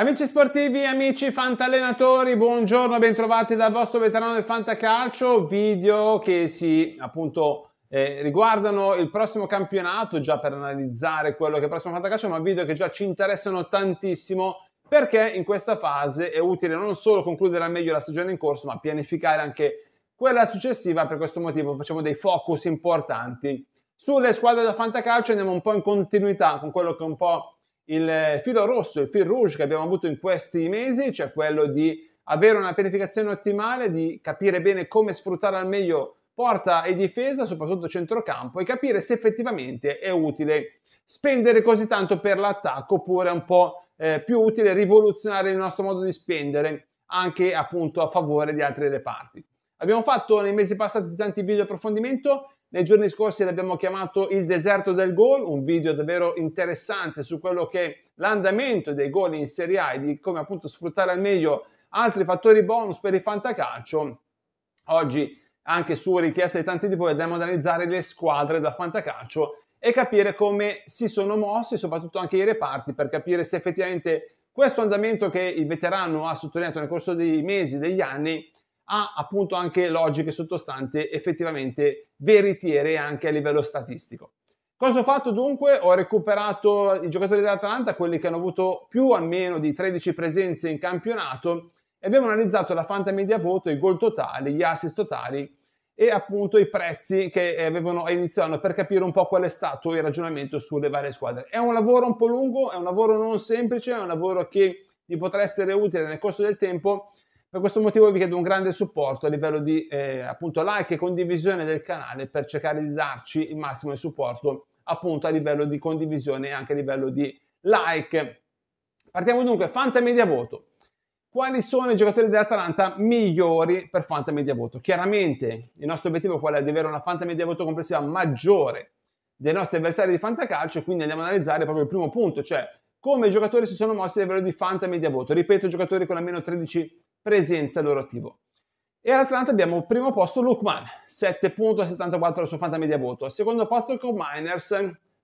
Amici sportivi, amici fantallenatori, buongiorno, bentrovati dal vostro veterano del fantacalcio, video che si appunto eh, riguardano il prossimo campionato, già per analizzare quello che è il prossimo fantacalcio, ma video che già ci interessano tantissimo perché in questa fase è utile non solo concludere al meglio la stagione in corso, ma pianificare anche quella successiva, per questo motivo facciamo dei focus importanti sulle squadre da fantacalcio, andiamo un po' in continuità con quello che è un po' il filo rosso, il fil rouge che abbiamo avuto in questi mesi, cioè quello di avere una pianificazione ottimale, di capire bene come sfruttare al meglio porta e difesa, soprattutto centrocampo, e capire se effettivamente è utile spendere così tanto per l'attacco oppure è un po' eh, più utile rivoluzionare il nostro modo di spendere anche appunto a favore di altri reparti. Abbiamo fatto nei mesi passati tanti video di approfondimento, nei giorni scorsi l'abbiamo chiamato il deserto del gol, un video davvero interessante su quello che è l'andamento dei gol in Serie A e di come appunto sfruttare al meglio altri fattori bonus per il fantacalcio. Oggi anche su richiesta di tanti di voi andiamo ad analizzare le squadre da fantacalcio e capire come si sono mossi, soprattutto anche i reparti, per capire se effettivamente questo andamento che il veterano ha sottolineato nel corso dei mesi, degli anni, ha appunto anche logiche sottostanti effettivamente veritiere anche a livello statistico. Cosa ho fatto dunque? Ho recuperato i giocatori dell'Atalanta, quelli che hanno avuto più o meno di 13 presenze in campionato e abbiamo analizzato la Fanta Media Voto, i gol totali, gli assist totali e appunto i prezzi che eh, avevano a inizio anno per capire un po' qual è stato il ragionamento sulle varie squadre. È un lavoro un po' lungo, è un lavoro non semplice, è un lavoro che vi potrà essere utile nel corso del tempo, per questo motivo vi chiedo un grande supporto a livello di eh, appunto like e condivisione del canale per cercare di darci il massimo di supporto appunto a livello di condivisione e anche a livello di like. Partiamo dunque, Fanta Media Voto. Quali sono i giocatori dell'Atalanta migliori per Fanta Media Voto? Chiaramente il nostro obiettivo è quello Di avere una Fanta Media Voto complessiva maggiore dei nostri avversari di Fanta Calcio, quindi andiamo ad analizzare proprio il primo punto, cioè come i giocatori si sono mossi a livello di Fanta Media Voto. Ripeto, giocatori con almeno 13 presenza loro TV. E all'Atlanta abbiamo al primo posto Lukman, 7.74 su Fanta Media Voto, al secondo posto il Cominers,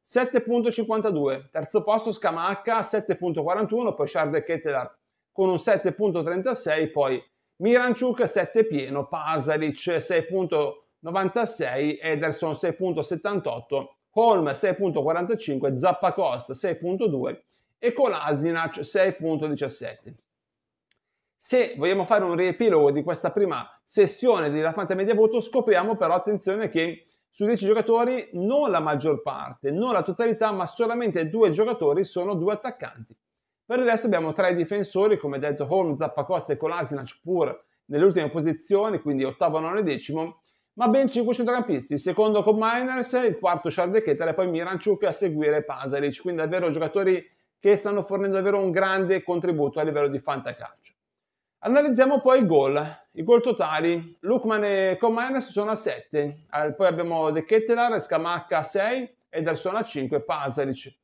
7.52, terzo posto Scamacca, 7.41, poi Charles Kettler con un 7.36, poi Miranchuk 7 pieno, Pasalic 6.96, Ederson 6.78, Holm 6.45, Zappacosta 6.2 e Kolasinac 6.17. Se vogliamo fare un riepilogo di questa prima sessione di La Fanta Media Voto, scopriamo però, attenzione, che su 10 giocatori non la maggior parte, non la totalità, ma solamente due giocatori sono due attaccanti. Per il resto abbiamo tre difensori, come detto Holmes, Zappacosta e Kolasinac pur nelle ultime posizioni, quindi ottavo, nono e decimo, ma ben 5 centrocampisti, il secondo con Miners, il quarto Shardeketer e poi Miranchuk a seguire Pasaric, quindi davvero giocatori che stanno fornendo davvero un grande contributo a livello di fantacalcio. Analizziamo poi i gol, i gol totali. Lukman e Comanes sono a 7, poi abbiamo De Kettelar, Scamacca a 6 e Derson a 5, Pasaric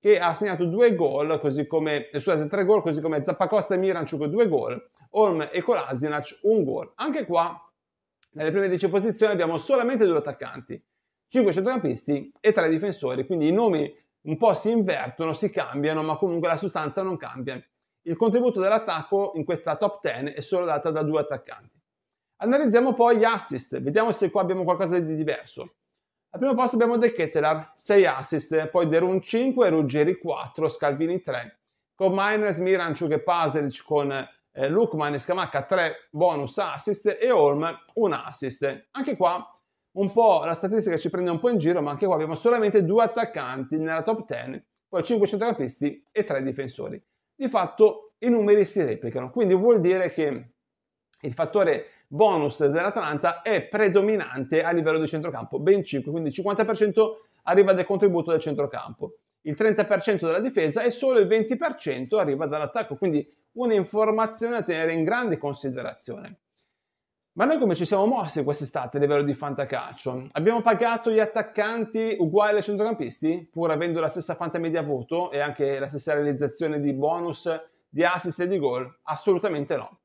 che ha segnato due gol, così come, eh, scusate, tre gol, così come Zappacosta e Miranciuk due gol, Holm e Kolasinac un gol. Anche qua, nelle prime 10 posizioni abbiamo solamente due attaccanti, 5 centrocampisti e tre difensori, quindi i nomi un po' si invertono, si cambiano, ma comunque la sostanza non cambia. Il contributo dell'attacco in questa top 10 è solo data da due attaccanti. Analizziamo poi gli assist, vediamo se qua abbiamo qualcosa di diverso. Al primo posto abbiamo De Ketelar, 6 assist, poi De Run 5, Ruggeri 4, Scalvini 3, con Miners, Miranciuk e Paselic con eh, Lukman e Scamacca 3 bonus assist e Holm 1 assist. Anche qua un po' la statistica ci prende un po' in giro, ma anche qua abbiamo solamente due attaccanti nella top 10, poi 5 centrocampisti e 3 difensori di fatto i numeri si replicano. Quindi vuol dire che il fattore bonus dell'Atalanta è predominante a livello di centrocampo, ben 5, quindi il 50% arriva dal contributo del centrocampo, il 30% della difesa e solo il 20% arriva dall'attacco, quindi un'informazione da tenere in grande considerazione. Ma noi come ci siamo mossi quest'estate a livello di fantacalcio? Abbiamo pagato gli attaccanti uguali ai centrocampisti, pur avendo la stessa fantamedia voto e anche la stessa realizzazione di bonus, di assist e di gol? Assolutamente no.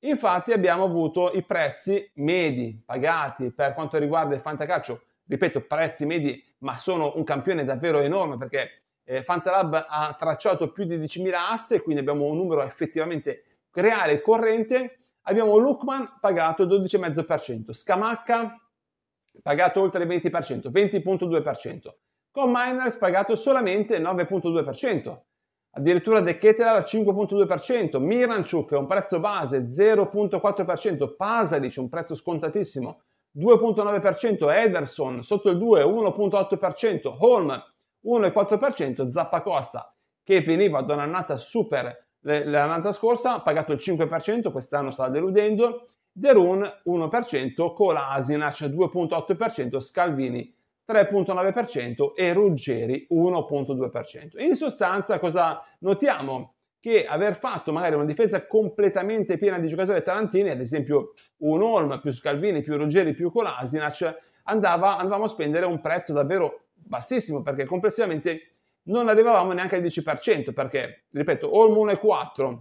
Infatti abbiamo avuto i prezzi medi pagati per quanto riguarda il fantacalcio, ripeto, prezzi medi, ma sono un campione davvero enorme perché eh, Fantalab ha tracciato più di 10.000 aste, quindi abbiamo un numero effettivamente reale e corrente Abbiamo Lukman pagato 12,5%, Scamacca pagato oltre il 20%, 20.2%, con Miners pagato solamente 9.2%, addirittura De Ketelar al 5.2%, Miranchuk un prezzo base 0.4%, Pasalic un prezzo scontatissimo 2.9%, Ederson sotto il 2 1.8%, Holm 1,4%, Zappacosta che veniva da un'annata super l'anno scorsa, ha pagato il 5%, quest'anno sta deludendo, Derun 1%, Kolasinac 2.8%, Scalvini 3.9% e Ruggeri 1.2%. In sostanza cosa notiamo? Che aver fatto magari una difesa completamente piena di giocatori tarantini, ad esempio un Olm più Scalvini più Ruggeri più Kolasinac, andava, andavamo a spendere un prezzo davvero bassissimo perché complessivamente non arrivavamo neanche al 10% perché, ripeto, Olmo 1,4,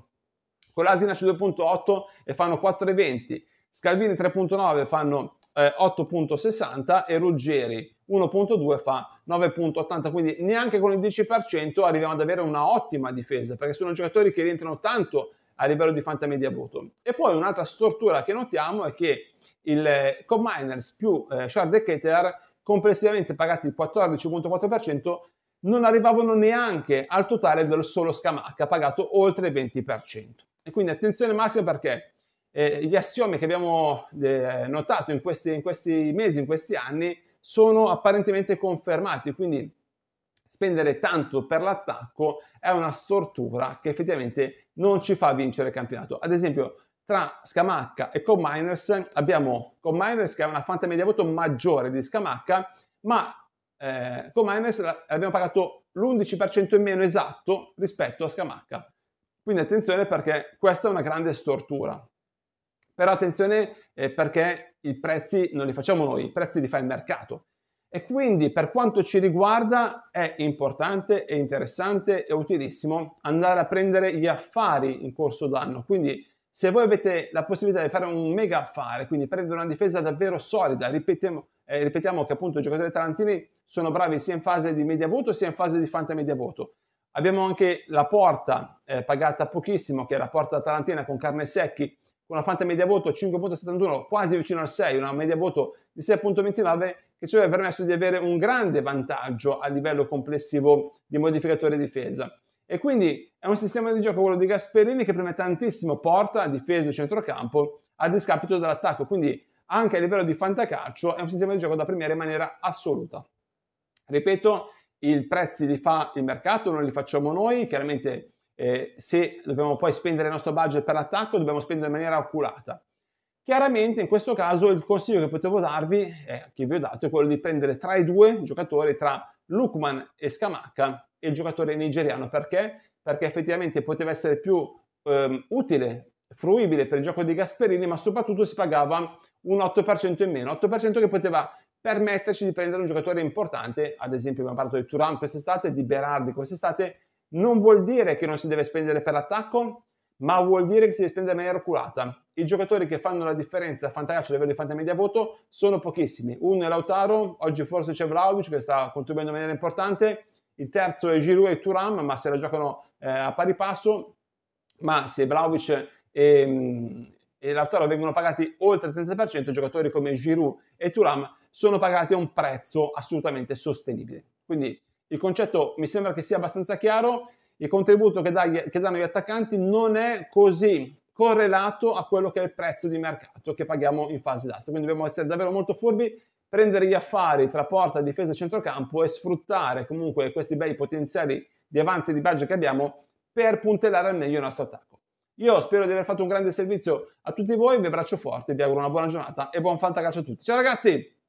con l'asina 2,8 e fanno 4,20, Scalvini 3,9 fanno eh, 8,60 e Ruggeri 1,2 fa 9,80, quindi neanche con il 10% arriviamo ad avere una ottima difesa perché sono giocatori che rientrano tanto a livello di fantamedia voto. E poi un'altra stortura che notiamo è che il eh, Combiners più eh, Shard e Keter complessivamente pagati il 14,4% non arrivavano neanche al totale del solo scamacca pagato oltre il 20%. E quindi attenzione massima perché eh, gli assiomi che abbiamo eh, notato in questi, in questi mesi, in questi anni, sono apparentemente confermati, quindi spendere tanto per l'attacco è una stortura che effettivamente non ci fa vincere il campionato. Ad esempio, tra Scamacca e Cominers abbiamo Cominers che ha una fanta media voto maggiore di Scamacca, ma eh, Comanes abbiamo pagato l'11% in meno esatto rispetto a Scamacca. Quindi attenzione perché questa è una grande stortura. Però attenzione eh, perché i prezzi non li facciamo noi, i prezzi li fa il mercato. E quindi per quanto ci riguarda è importante, è interessante e utilissimo andare a prendere gli affari in corso d'anno. Quindi se voi avete la possibilità di fare un mega affare, quindi prendere una difesa davvero solida, ripetiamo, eh, ripetiamo che appunto i giocatori tarantini sono bravi sia in fase di media voto sia in fase di fanta media voto. Abbiamo anche la porta eh, pagata pochissimo, che è la porta tarantina con carne secchi, con una fanta media voto 5.71, quasi vicino al 6, una media voto di 6.29, che ci aveva permesso di avere un grande vantaggio a livello complessivo di modificatore difesa. E quindi è un sistema di gioco quello di Gasperini che preme tantissimo porta, difesa e centrocampo a discapito dell'attacco. Quindi anche a livello di fantacalcio è un sistema di gioco da premiare in maniera assoluta. Ripeto, i prezzi li fa il mercato, non li facciamo noi, chiaramente eh, se dobbiamo poi spendere il nostro budget per l'attacco dobbiamo spendere in maniera oculata. Chiaramente in questo caso il consiglio che potevo darvi, eh, che vi ho dato, è quello di prendere tra i due giocatori, tra Lukman e Scamacca, il giocatore nigeriano. Perché? Perché effettivamente poteva essere più ehm, utile, fruibile per il gioco di Gasperini, ma soprattutto si pagava un 8% in meno, 8% che poteva permetterci di prendere un giocatore importante, ad esempio abbiamo parlato di Turan quest'estate, di Berardi quest'estate, non vuol dire che non si deve spendere per l'attacco, ma vuol dire che si deve spendere in maniera oculata. I giocatori che fanno la differenza a fantacalcio a livello di fantamedia voto sono pochissimi. Uno è Lautaro, oggi forse c'è Vlaovic che sta contribuendo in maniera importante, il terzo è Giroud e Turam, ma se la giocano eh, a pari passo, ma se Vlaovic e, mm, e Lautaro vengono pagati oltre il 30%, giocatori come Giroud e Turam sono pagati a un prezzo assolutamente sostenibile. Quindi il concetto mi sembra che sia abbastanza chiaro, il contributo che, dagli, che danno gli attaccanti non è così correlato a quello che è il prezzo di mercato che paghiamo in fase d'asta. Quindi dobbiamo essere davvero molto furbi prendere gli affari tra porta, difesa e centrocampo e sfruttare comunque questi bei potenziali di avanzi di budget che abbiamo per puntellare al meglio il nostro attacco. Io spero di aver fatto un grande servizio a tutti voi, vi abbraccio forte, vi auguro una buona giornata e buon fantacalcio a tutti. Ciao ragazzi!